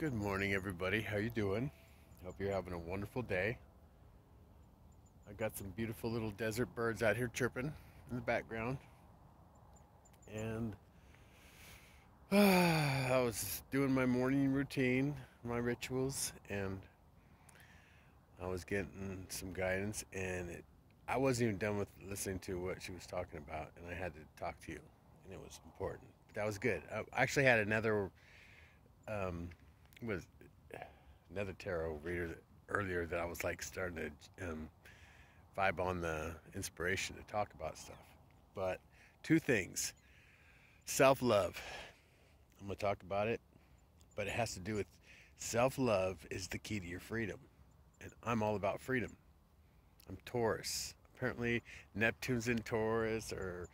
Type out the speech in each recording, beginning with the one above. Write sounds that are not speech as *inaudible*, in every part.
Good morning, everybody. How you doing? Hope you're having a wonderful day. I got some beautiful little desert birds out here chirping in the background. And uh, *sighs* I was doing my morning routine, my rituals, and I was getting some guidance and it, I wasn't even done with listening to what she was talking about and I had to talk to you and it was important. But that was good. I actually had another um, with another tarot reader earlier that I was like starting to um, vibe on the inspiration to talk about stuff. But two things self love. I'm going to talk about it, but it has to do with self love is the key to your freedom. And I'm all about freedom. I'm Taurus. Apparently, Neptune's in Taurus, or,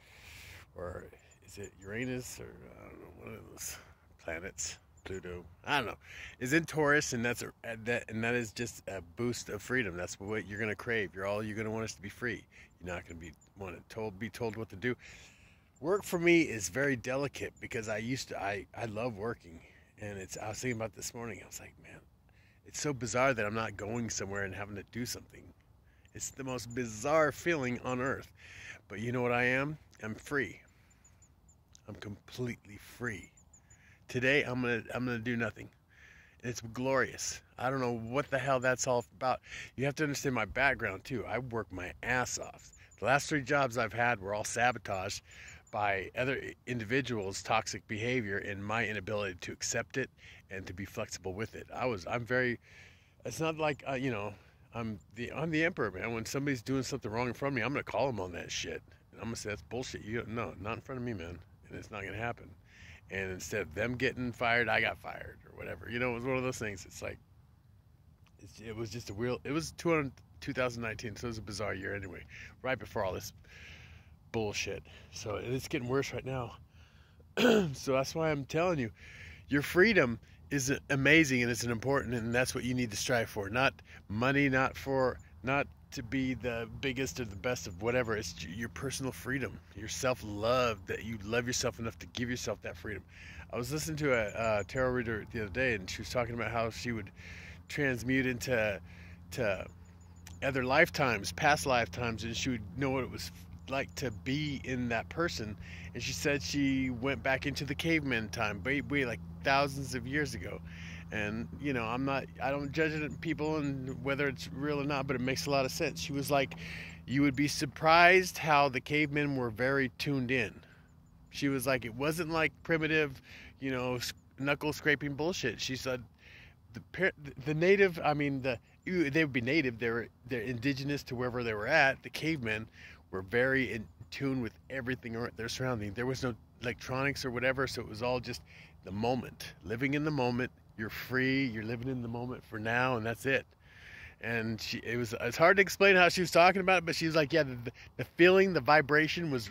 or is it Uranus, or I don't know, one of those planets. Pluto. I don't know. Is in Taurus, and that's a, that, and that is just a boost of freedom. That's what you're gonna crave. You're all you're gonna want us to be free. You're not gonna be want to told be told what to do. Work for me is very delicate because I used to I I love working, and it's I was thinking about this morning. I was like, man, it's so bizarre that I'm not going somewhere and having to do something. It's the most bizarre feeling on earth. But you know what I am? I'm free. I'm completely free today I'm gonna I'm gonna do nothing. it's glorious. I don't know what the hell that's all about. You have to understand my background too. I work my ass off. The last three jobs I've had were all sabotaged by other individuals' toxic behavior and my inability to accept it and to be flexible with it. I was I'm very. It's not like uh, you know I'm the I'm the emperor, man. When somebody's doing something wrong in front of me, I'm gonna call them on that shit. And I'm gonna say that's bullshit. You no, not in front of me, man. And it's not gonna happen and instead of them getting fired, I got fired or whatever. You know, it was one of those things. It's like it's, it was just a real. It was 200, 2019, so it was a bizarre year anyway. Right before all this bullshit, so it's getting worse right now. *clears throat* so that's why I'm telling you, your freedom is amazing and it's an important, and that's what you need to strive for. Not money, not for not to be the biggest or the best of whatever. It's your personal freedom, your self love, that you love yourself enough to give yourself that freedom. I was listening to a, a tarot reader the other day, and she was talking about how she would transmute into to other lifetimes, past lifetimes, and she would know what it was like to be in that person. And she said she went back into the caveman time, way, way like thousands of years ago. And you know, I'm not, I don't judge people and whether it's real or not, but it makes a lot of sense. She was like, you would be surprised how the cavemen were very tuned in. She was like, it wasn't like primitive, you know, knuckle scraping bullshit. She said, the the native, I mean, the they would be native. They're they're indigenous to wherever they were at. The cavemen were very in tune with everything their surrounding. There was no electronics or whatever. So it was all just the moment, living in the moment. You're free. You're living in the moment for now, and that's it. And she, it was it's hard to explain how she was talking about it, but she was like, yeah, the, the feeling, the vibration was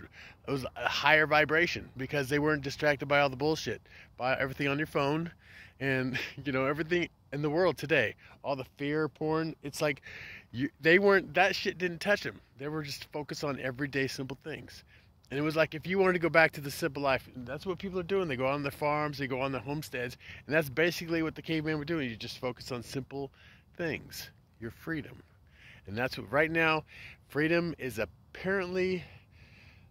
it was a higher vibration because they weren't distracted by all the bullshit, by everything on your phone, and *laughs* you know everything in the world today, all the fear porn. It's like you, they weren't that shit didn't touch them. They were just focused on everyday simple things. And it was like if you wanted to go back to the simple life, that's what people are doing. They go on their farms, they go on their homesteads, and that's basically what the cavemen were doing. You just focus on simple things, your freedom. And that's what right now, freedom is apparently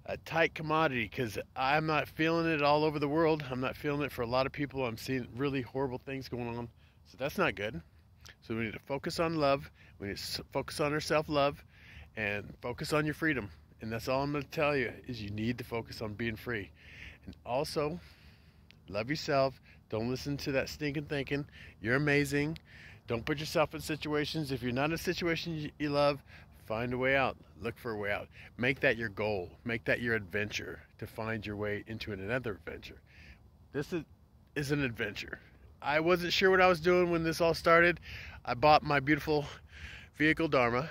a tight commodity because I'm not feeling it all over the world. I'm not feeling it for a lot of people. I'm seeing really horrible things going on. So that's not good. So we need to focus on love. We need to focus on our self love and focus on your freedom and that's all I'm going to tell you is you need to focus on being free. And also, love yourself. Don't listen to that stinking thinking. You're amazing. Don't put yourself in situations. If you're not in a situation you love, find a way out. Look for a way out. Make that your goal. Make that your adventure to find your way into another adventure. This is, is an adventure. I wasn't sure what I was doing when this all started. I bought my beautiful vehicle Dharma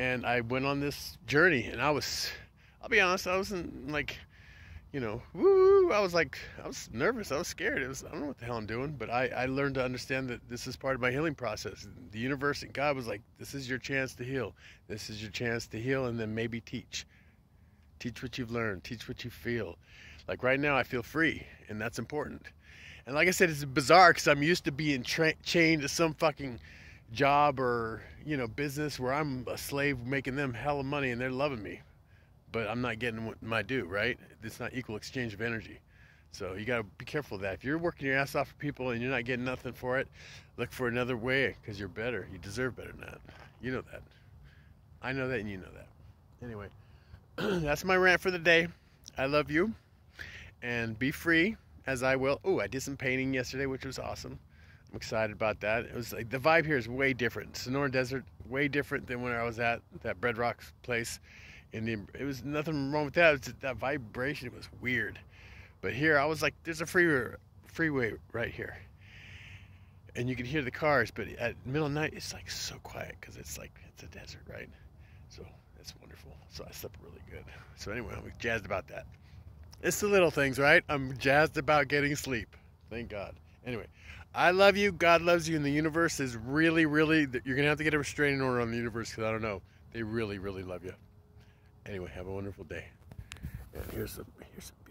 and I went on this journey and I was I'll be honest, I wasn't like you know, woo, I was like I was nervous, I was scared. It was I don't know what the hell I'm doing, but I I learned to understand that this is part of my healing process. The universe and God was like, this is your chance to heal. This is your chance to heal and then maybe teach. Teach what you've learned, teach what you feel. Like right now I feel free and that's important. And like I said, it's bizarre because I'm used to being chained to some fucking job or you know business where I'm a slave making them hell of money and they're loving me, but I'm not getting my due. Right? It's not equal exchange of energy. So you got to be careful of that. If you're working your ass off for people and you're not getting nothing for it, look for another way because you're better. You deserve better than that. You know that. I know that and you know that. Anyway, *clears throat* that's my rant for the day. I love you and be free as I will. Oh, I did some painting yesterday, which was awesome. I'm excited about that. It was like the vibe here is way different. Sonora Desert, way different than when I was at that Bread rocks place. And the, it was nothing wrong with that. It was that vibration was weird. But here, I was like, there's a freeway, freeway right here. And you can hear the cars, but at middle of night, it's like so quiet because it's like, it's a desert, right? So it's wonderful. So I slept really good. So anyway, I'm jazzed about that. It's the little things, right? I'm jazzed about getting sleep. Thank God. Anyway, I love you. God loves you. And the universe is really, really, you're going to have to get a restraining order on the universe because I don't know. They really, really love you. Anyway, have a wonderful day. And here's a here's some